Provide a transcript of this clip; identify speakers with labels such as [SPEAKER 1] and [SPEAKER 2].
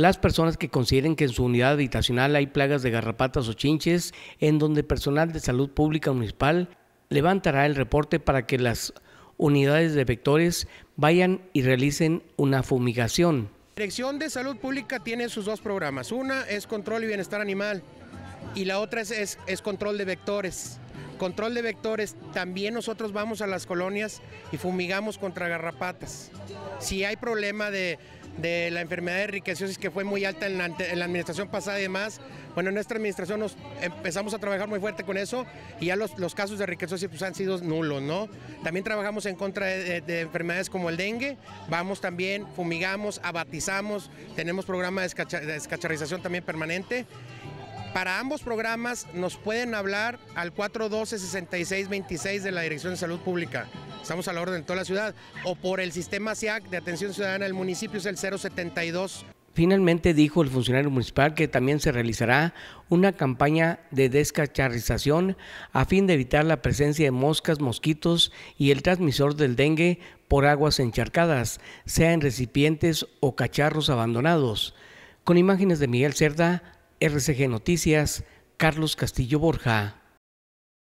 [SPEAKER 1] las personas que consideren que en su unidad habitacional hay plagas de garrapatas o chinches, en donde personal de salud pública municipal levantará el reporte para que las unidades de vectores vayan y realicen una fumigación.
[SPEAKER 2] La Dirección de Salud Pública tiene sus dos programas. Una es control y bienestar animal y la otra es, es, es control de vectores control de vectores, también nosotros vamos a las colonias y fumigamos contra garrapatas. Si hay problema de de la enfermedad de riqueciosis que fue muy alta en la, administración pasada y demás. Bueno, en nuestra administración nos empezamos a trabajar muy fuerte con eso y ya los, casos de riqueciosis pues, han sido nulos, ¿no? También trabajamos en contra de, enfermedades como el dengue, vamos también, fumigamos, abatizamos, tenemos programa de, de escacharización también permanente. Para ambos programas nos pueden hablar al 412-6626 de la Dirección de Salud Pública. Estamos a la orden en toda la ciudad. O por el sistema SIAC de atención ciudadana del municipio, es el 072.
[SPEAKER 1] Finalmente dijo el funcionario municipal que también se realizará una campaña de descacharrización a fin de evitar la presencia de moscas, mosquitos y el transmisor del dengue por aguas encharcadas, sea en recipientes o cacharros abandonados. Con imágenes de Miguel Cerda, RCG Noticias, Carlos Castillo Borja.